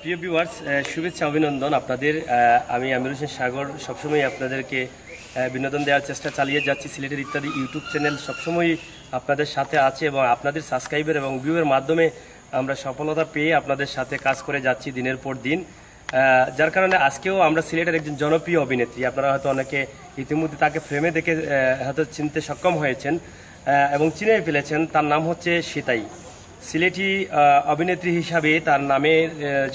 প্রিয় ভিউয়ার্স শুভেচ্ছা অভিনন্দন আপনাদের আমি আমির হোসেন সাগর সবসময় আপনাদেরকে বিনোদন দেওয়ার চেষ্টা চালিয়ে যাচ্ছি সিলেটের ইত্যাদি ইউটিউব চ্যানেল সবসময় আপনাদের সাথে আছে এবং আপনাদের সাবস্ক্রাইবার এবং ভিউয়ের মাধ্যমে আমরা সফলতা পেয়ে আপনাদের সাথে কাজ করে যাচ্ছি দিনের পর দিন যার কারণে আজকেও আমরা সিলেটের একজন জনপ্রিয় অভিনেত্রী আপনারা হয়তো অনেকে ইতিমধ্যে তাকে ফ্রেমে দেখে হয়তো চিনতে সক্ষম হয়েছেন এবং চিনে ফেলেছেন তার নাম হচ্ছে সীতাই সিলেটি অভিনেত্রী হিসাবে তার নামের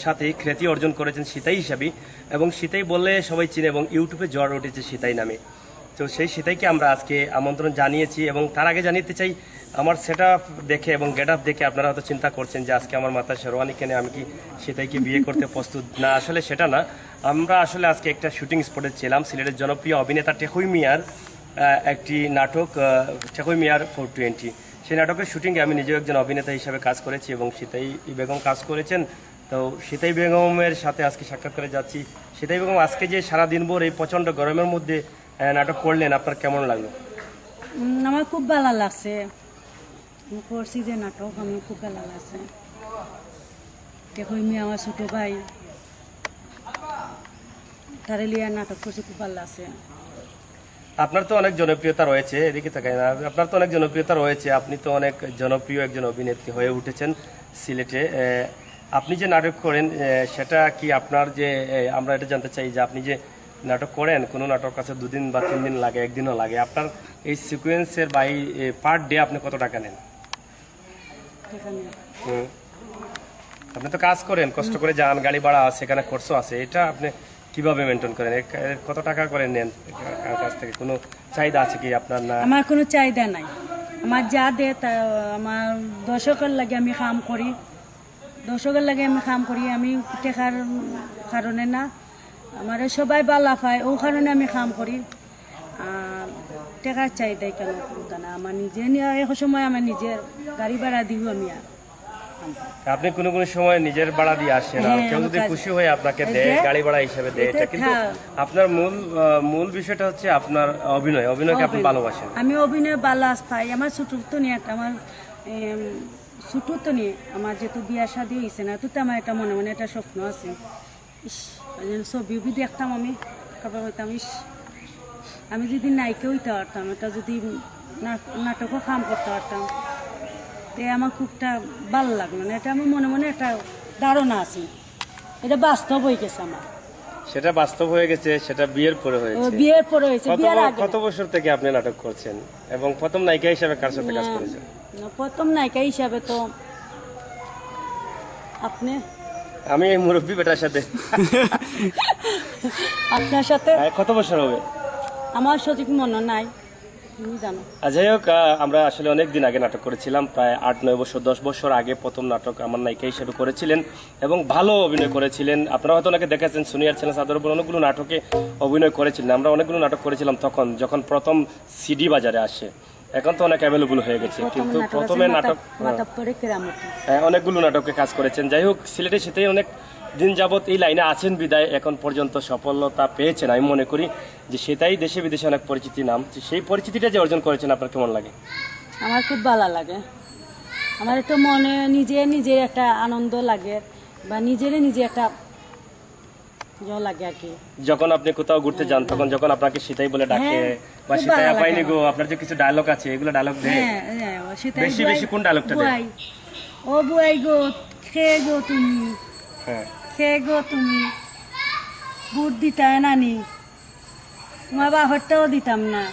সাথে খ্যাতি অর্জন করেছেন সীতাই হিসাবে এবং সীতাই বললে সবাই চিনে এবং ইউটিউবে জ্বর উঠেছে সীতাই নামে তো সেই সীতাইকে আমরা আজকে আমন্ত্রণ জানিয়েছি এবং তার আগে জানিতে চাই আমার সেট দেখে এবং গেট দেখে আপনারা হয়তো চিন্তা করছেন যে আজকে আমার মাতা শেরওয়ানি কেনে আমি কি সীতাইকে বিয়ে করতে প্রস্তুত না আসলে সেটা না আমরা আসলে আজকে একটা শুটিং স্পটে ছিলাম সিলেটের জনপ্রিয় অভিনেতা টেকুই মিয়ার একটি নাটক টেকুই মিয়ার ফোর টোয়েন্টি সেই নাটকের শুটিংয়ে আমি নিজেও একজন অভিনেতা হিসেবে কাজ করেছি এবং সীতাই বেগম কাজ করেছেন তো সীতাই বেগমের সাথে আজকে সাক্ষাৎ করে যাচ্ছি সীতাই বেগম আজকে যে সারা দিনভর এই প্রচণ্ড গরমের মধ্যে নাটক করলেন আপনার কেমন লাগলো আমার খুব ভালো লাগছে করছি যে নাটক আমার খুব ভালো লাগছে দেখো আমি আমার ছোটো ভাই তারে নাটক করছি খুব ভালো লাগছে আপনার তো অনেক জনপ্রিয়তা রয়েছে এদিকে তাকাই না আপনার তো অনেক জনপ্রিয়তা রয়েছে আপনি তো অনেক জনপ্রিয় একজন অভিনেত্রী হয়ে উঠেছেন সিলেটে আপনি যে নাটক করেন সেটা কি আপনার যে আমরা এটা জানতে চাই যে আপনি যে নাটক করেন কোনো নাটক আছে দুদিন বা তিন দিন লাগে একদিনও লাগে আপনার এই সিকুয়েন্সের বা এই পার ডে আপনি কত টাকা নেন আপনি তো কাজ করেন কষ্ট করে যান গাড়ি ভাড়া আছে এখানে খরচ আছে এটা আপনি কিভাবে মেনটেন করেন কত টাকা করে নেন কাছ থেকে কোনো চাহিদা আছে কি আপনার না আমার কোনো চাহিদা নাই আমার যা দে তা আমার দর্শকের লাগে আমি কাম করি দর্শকের লাগে আমি কাম করি আমি টেকার কারণে না আমার সবাই বা পায় ও কারণে আমি কাম করি টেকার চাহিদাই কেন আমার নিজে নিয়ে এক সময় আমার নিজের গাড়ি ভাড়া দিব আমি আর আপনি কোন কোন সময় নিজের ভাড়া দিয়ে আসেন হ্যাঁ, কেউ যদি খুশি হয়ে আপনাকে দেয় গাড়ি ভাড়া হিসেবে দেয় এটা কিন্তু হ্যাঁ। আপনার মূল মূল বিষয়টা হচ্ছে আপনার অভিনয় অভিনয়কে আপনি ভালোবাসেন আমি অভিনয় বালাস পাই আমার ছোট তো নিয়ে একটা আমার ছোট তো নিয়ে আমার যেহেতু বিয়া শাদি হয়েছে না তো আমার একটা মনে মনে একটা স্বপ্ন আছে ইস ছবি বি দেখতাম আমি তারপর হইতাম ইস আমি যদি নায়িকা হইতে পারতাম এটা যদি নাটকও কাম করতে পারতাম তো আমার খুবটা ভালো লাগলো না এটা আমার মনে মনে একটা ধারণা আছে এটা বাস্তব হয়ে গেছে আমার সেটা বাস্তব হয়ে গেছে সেটা বিয়ের পরে হয়েছে বিয়ের পরে হয়েছে বিয়ের আগে কত বছর থেকে আপনি নাটক করছেন এবং প্রথম নায়িকা হিসেবে কার সাথে কাজ করেছেন প্রথম নায়িকা হিসাবে তো আপনি আমি এই মুরব্বী বেটার সাথে আপনার সাথে হ্যাঁ, কত বছর হবে আমার সঠিক মনে নাই যাই হোক আমরা আসলে অনেক দিন আগে নাটক করেছিলাম প্রায় আট নয় বছর দশ বছর আগে প্রথম নাটক আমার নায়িকা হিসেবে করেছিলেন এবং ভালো অভিনয় করেছিলেন আপনারা হয়তো ওনাকে দেখেছেন সুনিয়ার ছেলে সাদর উপর অনেকগুলো নাটকে অভিনয় করেছিলেন আমরা অনেকগুলো নাটক করেছিলাম তখন যখন প্রথম সিডি বাজারে আসে এখন তো অনেক অ্যাভেলেবল হয়ে গেছে কিন্তু প্রথমে নাটক হ্যাঁ, অনেকগুলো নাটকে কাজ করেছেন যাই হোক সিলেটে সেটাই অনেক দিন যাবত এই লাইনে আছেন বিদায় এখন পর্যন্ত সফলতা পেয়েছেন আমি মনে করি যে সেটাই দেশে বিদেশে অনেক পরিচিতি নাম সেই পরিচিতিটা যে অর্জন করেছেন আপনার কেমন লাগে আমার খুব ভালো লাগে আমার একটু মনে নিজে নিজের একটা আনন্দ লাগে বা নিজেরে নিজে একটা ইয়ে যখন আপনি কোথাও ঘুরতে যান তখন যখন আপনাকে সেটাই বলে ডাকে হ্যাঁ, বা সেটাই আপাইনি গো আপনার যে কিছু ডায়লগ আছে এগুলো ডায়লগ দেয় হ্যাঁ, হ্যাঁ, বেশি বেশি কোন ডায়লগটা দেয় ও বুয়াই গো খেয়ে গো তুমি হ্যাঁ খেয়ে গো তুমি বুট দিতায় নানি তোমার বাহরটাও দিতাম না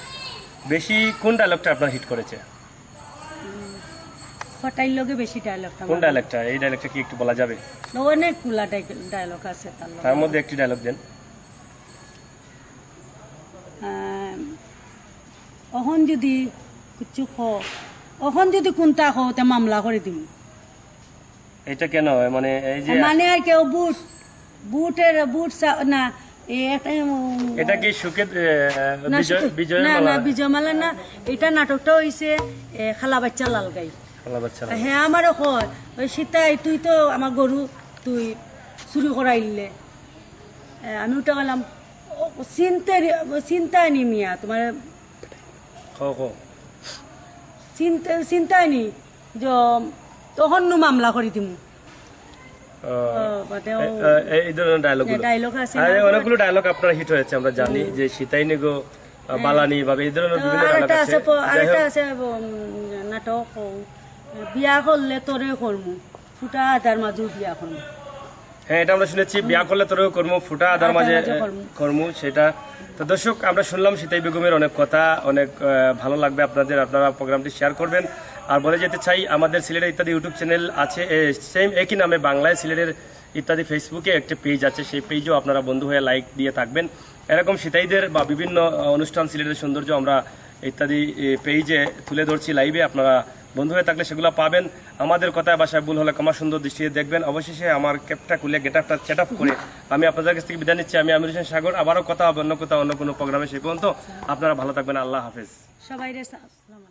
বেশি কোন ডায়লগটা আপনার হিট করেছে হটাইল লগে বেশি ডায়লগটা কোন ডায়লগটা এই ডায়লগটা কি একটু বলা যাবে অনেক কুলা ডায়লগ আছে তার মধ্যে একটি ডায়লগ দেন অহন যদি কিছু খ অহন যদি কোনটা খ তে মামলা করে দিই এটা কেন মানে এই যে মানে আর কেউ বুট বুটের বুট না এটা কি বিজয়মালা না এটা নাটকটা হইছে খালা বাচ্চা লাল গাই হ্যাঁ আমারও কয় ওই সীতাই তুই তো আমার গরু তুই চুরি করাইলে আমি ওটা বললাম চিন্তা চিন্তা নি মিয়া তোমার চিন্তা চিন্তা নি যে তখন মামলা করে দিমু এই ধরনের ডায়লগ অনেকগুলো ডায়লগ আপনার হিট হয়েছে আমরা জানি যে সীতাই নেগো হ্যাঁ। বালানি বা এই ধরনের নাটক বিয়া করলে তোরে করমু ফুটা আদার মাঝে বিয়া করমু হ্যাঁ এটা আমরা শুনেছি বিয়া করলে তোরেও কর্ম ফুটা আদার মাঝে কর্ম সেটা তো দর্শক আমরা শুনলাম সীতাই বেগমের অনেক কথা অনেক ভালো লাগবে আপনাদের আপনারা প্রোগ্রামটি শেয়ার করবেন আর বলে যেতে চাই আমাদের সিলেটের ইত্যাদি ইউটিউব চ্যানেল আছে সেম একই নামে বাংলায় সিলেটের ইত্যাদি ফেসবুকে একটি পেজ আছে সেই পেজও আপনারা বন্ধু হয়ে লাইক দিয়ে থাকবেন এরকম সিতাইদের বা বিভিন্ন অনুষ্ঠান সিলেটের সৌন্দর্য আমরা ইত্যাদি পেজে তুলে ধরছি লাইভে আপনারা বন্ধু হয়ে থাকলে সেগুলো পাবেন আমাদের কথায় বাসায় ভুল হলে কমা সুন্দর দৃষ্টি দেখবেন অবশেষে আমার ক্যাপটা খুলে আপটা চেট আপ করে আমি আপনাদের কাছ থেকে বিদায় নিচ্ছি আমি আমির হোসেন সাগর আবারও কথা হবে অন্য কোথাও অন্য কোনো প্রোগ্রামে সে পর্যন্ত আপনারা ভালো থাকবেন আল্লাহ হাফেজ সবাই